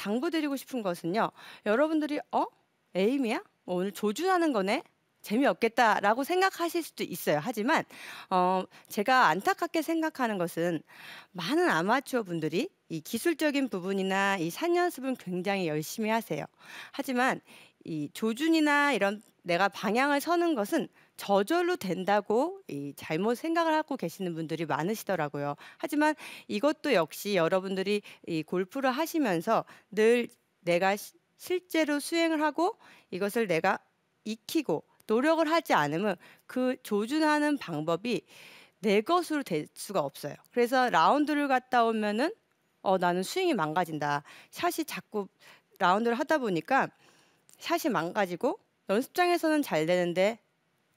당부드리고 싶은 것은요. 여러분들이 어? 에임이야? 뭐 오늘 조준하는 거네? 재미없겠다라고 생각하실 수도 있어요. 하지만 어, 제가 안타깝게 생각하는 것은 많은 아마추어 분들이 이 기술적인 부분이나 이 산연습은 굉장히 열심히 하세요. 하지만 이 조준이나 이런 내가 방향을 서는 것은 저절로 된다고 이 잘못 생각을 하고 계시는 분들이 많으시더라고요. 하지만 이것도 역시 여러분들이 이 골프를 하시면서 늘 내가 시, 실제로 수행을 하고 이것을 내가 익히고 노력을 하지 않으면 그 조준하는 방법이 내 것으로 될 수가 없어요. 그래서 라운드를 갔다 오면은 어 나는 스윙이 망가진다. 샷이 자꾸 라운드를 하다 보니까 샷이 망가지고 연습장에서는 잘 되는데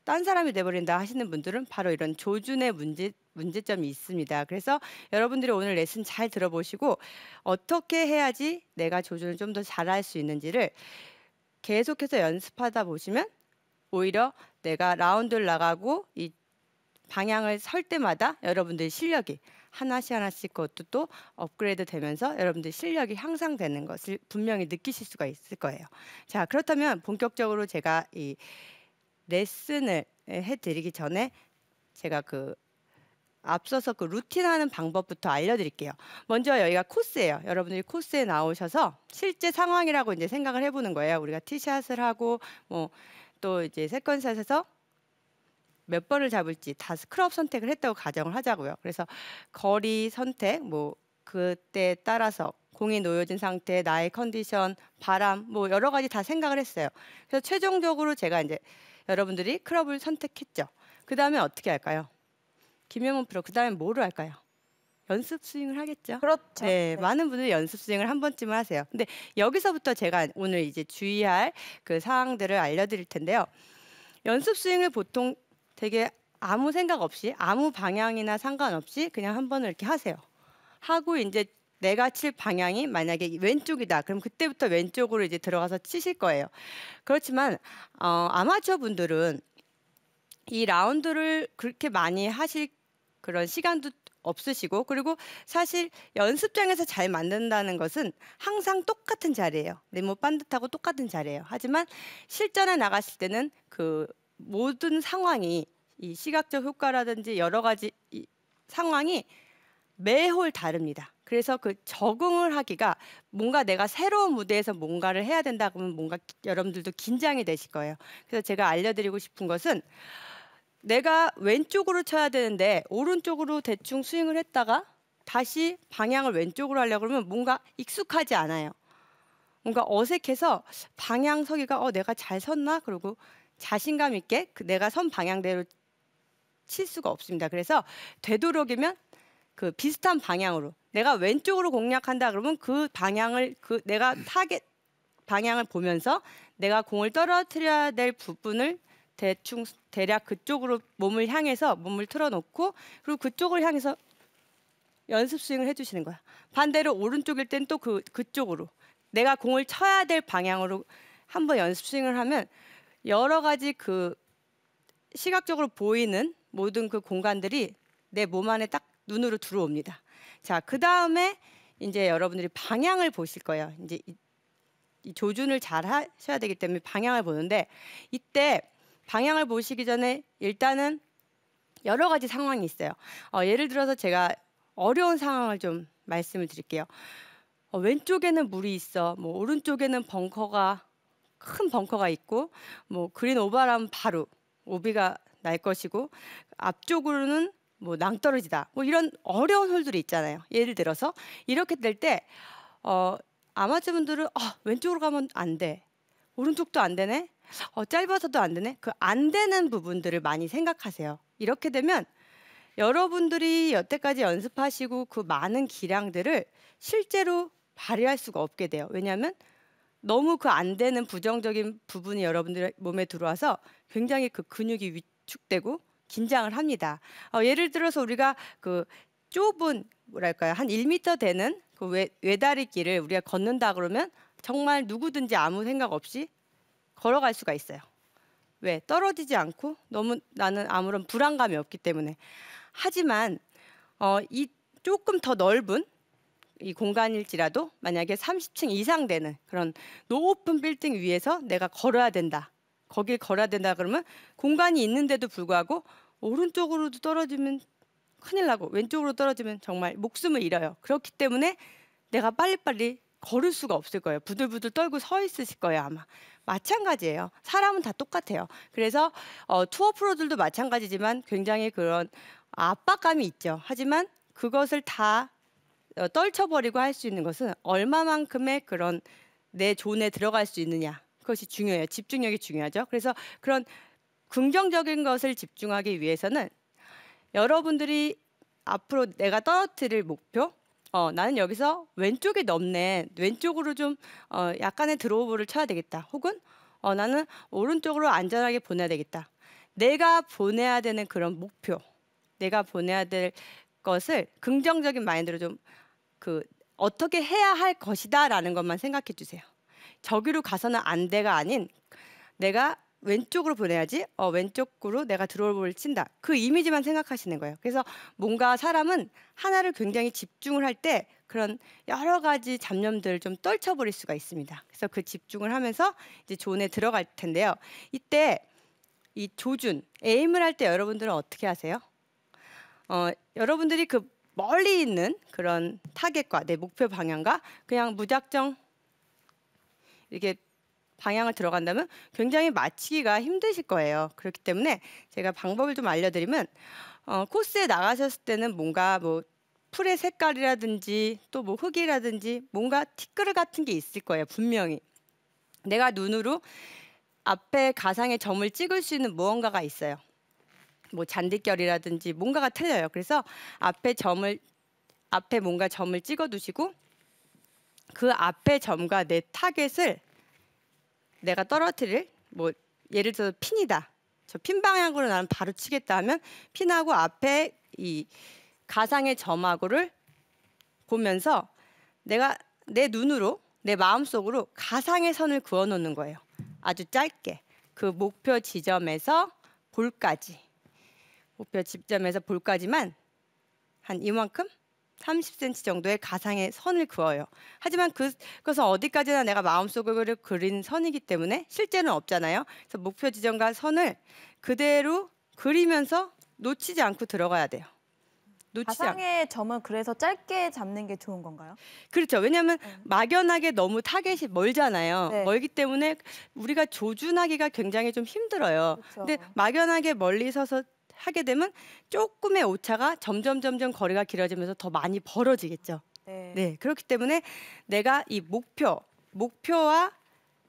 딴 사람이 돼버린다 하시는 분들은 바로 이런 조준의 문제 문제점이 있습니다. 그래서 여러분들이 오늘 레슨 잘 들어보시고 어떻게 해야지 내가 조준을 좀 더 잘할 수 있는지를 계속해서 연습하다 보시면 오히려 내가 라운드를 나가고 이 방향을 설 때마다 여러분들의 실력이 하나씩 하나씩 그것도 또 업그레이드 되면서 여러분들 실력이 향상되는 것을 분명히 느끼실 수가 있을 거예요. 자, 그렇다면 본격적으로 제가 이 레슨을 해드리기 전에 제가 그 앞서서 그 루틴 하는 방법부터 알려드릴게요. 먼저 여기가 코스예요. 여러분들이 코스에 나오셔서 실제 상황이라고 이제 생각을 해보는 거예요. 우리가 티샷을 하고 뭐 또 이제 세컨샷에서 몇 번을 잡을지 다 스크럽 선택을 했다고 가정을 하자고요. 그래서 거리 선택 뭐 그때 따라서 공이 놓여진 상태, 나의 컨디션, 바람 뭐 여러 가지 다 생각을 했어요. 그래서 최종적으로 제가 이제 여러분들이 클럽을 선택했죠. 그 다음에 어떻게 할까요? 김영훈 프로 그 다음에 뭐로 할까요? 연습 스윙을 하겠죠. 그렇죠. 네, 네, 많은 분들이 연습 스윙을 한 번쯤 은 하세요. 근데 여기서부터 제가 오늘 이제 주의할 그 사항들을 알려드릴 텐데요. 연습 스윙을 보통 되게 아무 생각 없이 아무 방향이나 상관없이 그냥 한 번을 이렇게 하세요. 하고 이제 내가 칠 방향이 만약에 왼쪽이다. 그럼 그때부터 왼쪽으로 이제 들어가서 치실 거예요. 그렇지만 어, 아마추어 분들은 이 라운드를 그렇게 많이 하실 그런 시간도 없으시고 그리고 사실 연습장에서 잘 만든다는 것은 항상 똑같은 자리예요. 네모 뭐 반듯하고 똑같은 자리예요. 하지만 실전에 나갔을 때는 그 모든 상황이 이 시각적 효과라든지 여러 가지 이 상황이 매홀 다릅니다. 그래서 그 적응을 하기가 뭔가 내가 새로운 무대에서 뭔가를 해야 된다 그러면 뭔가 여러분들도 긴장이 되실 거예요. 그래서 제가 알려드리고 싶은 것은 내가 왼쪽으로 쳐야 되는데 오른쪽으로 대충 스윙을 했다가 다시 방향을 왼쪽으로 하려고 하면 뭔가 익숙하지 않아요. 뭔가 어색해서 방향 서기가 어 내가 잘 섰나? 그리고 자신감 있게 그 내가 선 방향대로 칠 수가 없습니다. 그래서 되도록이면 그 비슷한 방향으로 내가 왼쪽으로 공략한다 그러면 그 방향을 그 내가 타겟 방향을 보면서 내가 공을 떨어뜨려야 될 부분을 대충 대략 그쪽으로 몸을 향해서 몸을 틀어놓고 그리고 그쪽을 향해서 연습 스윙을 해주시는 거야. 반대로 오른쪽일 땐 또그 그쪽으로 내가 공을 쳐야 될 방향으로 한번 연습 스윙을 하면 여러 가지 그 시각적으로 보이는 모든 그 공간들이 내 몸 안에 딱 눈으로 들어옵니다. 자, 그 다음에 이제 여러분들이 방향을 보실 거예요. 이제 이, 이 조준을 잘 하셔야 되기 때문에 방향을 보는데 이때 방향을 보시기 전에 일단은 여러 가지 상황이 있어요. 어, 예를 들어서 제가 어려운 상황을 좀 말씀을 드릴게요. 어, 왼쪽에는 물이 있어. 뭐 오른쪽에는 벙커가 큰 벙커가 있고 뭐 그린 오바람 바로 오비가 날 것이고 앞쪽으로는 뭐 낭떠러지다 뭐 이런 어려운 홀들이 있잖아요. 예를 들어서 이렇게 될때 어, 아마추 어 분들은 어, 왼쪽으로 가면 안 돼. 오른쪽도 안 되네. 어, 짧아서도 안 되네. 그 안 되는 부분들을 많이 생각하세요. 이렇게 되면 여러분들이 여태까지 연습하시고 그 많은 기량들을 실제로 발휘할 수가 없게 돼요. 왜냐하면 너무 그 안 되는 부정적인 부분이 여러분들 의 몸에 들어와서 굉장히 그 근육이 위축되고 긴장을 합니다. 어, 예를 들어서 우리가 그 좁은 뭐랄까요 한 1미터 되는 그 외, 외다리 길을 우리가 걷는다 그러면 정말 누구든지 아무 생각 없이 걸어갈 수가 있어요. 왜 떨어지지 않고 너무 나는 아무런 불안감이 없기 때문에 하지만 어, 이 조금 더 넓은 이 공간일지라도 만약에 30층 이상 되는 그런 높은 빌딩 위에서 내가 걸어야 된다. 거길 걸어야 된다 그러면 공간이 있는데도 불구하고 오른쪽으로도 떨어지면 큰일 나고 왼쪽으로 떨어지면 정말 목숨을 잃어요. 그렇기 때문에 내가 빨리빨리 걸을 수가 없을 거예요. 부들부들 떨고 서 있으실 거예요, 아마. 마찬가지예요. 사람은 다 똑같아요. 그래서 어, 투어 프로들도 마찬가지지만 굉장히 그런 압박감이 있죠. 하지만 그것을 다 어, 떨쳐버리고 할 수 있는 것은 얼마만큼의 그런 내 존에 들어갈 수 있느냐. 그것이 중요해요. 집중력이 중요하죠. 그래서 그런 긍정적인 것을 집중하기 위해서는 여러분들이 앞으로 내가 떨어뜨릴 목표 어, 나는 여기서 왼쪽에 넘네. 왼쪽으로 좀 어, 약간의 드로우를 쳐야 되겠다. 혹은 어, 나는 오른쪽으로 안전하게 보내야 되겠다. 내가 보내야 되는 그런 목표, 내가 보내야 될 것을 긍정적인 마인드로 좀 그 어떻게 해야 할 것이다라는 것만 생각해 주세요. 저기로 가서는 안 돼가 아닌 내가 왼쪽으로 보내야지 어, 왼쪽으로 내가 드롭을 친다. 그 이미지만 생각하시는 거예요. 그래서 뭔가 사람은 하나를 굉장히 집중을 할 때 그런 여러 가지 잡념들을 좀 떨쳐버릴 수가 있습니다. 그래서 그 집중을 하면서 이제 존에 들어갈 텐데요. 이때 이 조준, 에임을 할 때 여러분들은 어떻게 하세요? 어, 여러분들이 그 멀리 있는 그런 타겟과 내 목표 방향과 그냥 무작정 이렇게 방향을 들어간다면 굉장히 맞추기가 힘드실 거예요. 그렇기 때문에 제가 방법을 좀 알려드리면 어, 코스에 나가셨을 때는 뭔가 뭐 풀의 색깔이라든지 또 뭐 흙이라든지 뭔가 티끌 같은 게 있을 거예요. 분명히. 내가 눈으로 앞에 가상의 점을 찍을 수 있는 무언가가 있어요. 뭐 잔디결이라든지 뭔가가 틀려요. 그래서 앞에 점을 앞에 뭔가 점을 찍어 두시고 그 앞에 점과 내 타겟을 내가 떨어뜨릴 뭐 예를 들어서 핀이다. 저 핀 방향으로 나는 바로 치겠다 하면 핀하고 앞에 이 가상의 점하고를 보면서 내가 내 눈으로 내 마음속으로 가상의 선을 그어 놓는 거예요. 아주 짧게. 그 목표 지점에서 볼까지. 목표 지점에서 볼까지만 한 이만큼 30cm 정도의 가상의 선을 그어요. 하지만 그, 그것은 어디까지나 내가 마음속으로 그린 선이기 때문에 실제는 없잖아요. 그래서 목표 지점과 선을 그대로 그리면서 놓치지 않고 들어가야 돼요. 가상의 않... 점은 그래서 짧게 잡는 게 좋은 건가요? 그렇죠. 왜냐하면 음. 막연하게 너무 타겟이 멀잖아요. 네. 멀기 때문에 우리가 조준하기가 굉장히 좀 힘들어요. 그렇죠. 근데 막연하게 멀리 서서 하게 되면 조금의 오차가 점점 점점 거리가 길어지면서 더 많이 벌어지겠죠. 네. 네. 그렇기 때문에 내가 이 목표, 목표와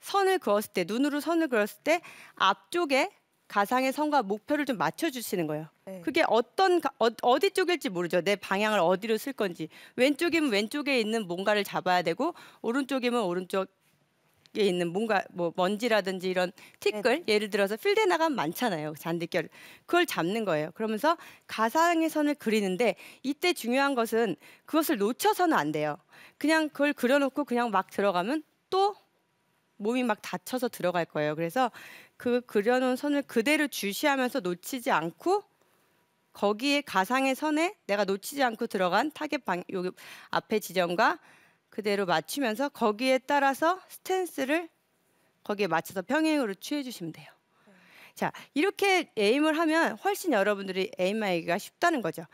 선을 그었을 때, 눈으로 선을 그었을 때 앞쪽에 가상의 선과 목표를 좀 맞춰주시는 거예요. 네. 그게 어떤 어, 디 쪽일지 모르죠. 내 방향을 어디로 쓸 건지 왼쪽이면 왼쪽에 있는 뭔가를 잡아야 되고 오른쪽이면 오른쪽 바닥에 있는 뭔가 뭐 먼지라든지 이런 티끌 네. 예를 들어서 필드에 나가면 많잖아요 잔디결 그걸 잡는 거예요 그러면서 가상의 선을 그리는데 이때 중요한 것은 그것을 놓쳐서는 안 돼요 그냥 그걸 그려놓고 그냥 막 들어가면 또 몸이 막 다쳐서 들어갈 거예요 그래서 그 그려놓은 선을 그대로 주시하면서 놓치지 않고 거기에 가상의 선에 내가 놓치지 않고 들어간 타겟 방요 앞에 지점과 그대로 맞추면서 거기에 따라서 스탠스를 거기에 맞춰서 평행으로 취해 주시면 돼요. 자, 이렇게 에임을 하면 훨씬 여러분들이 에임하기가 쉽다는 거죠.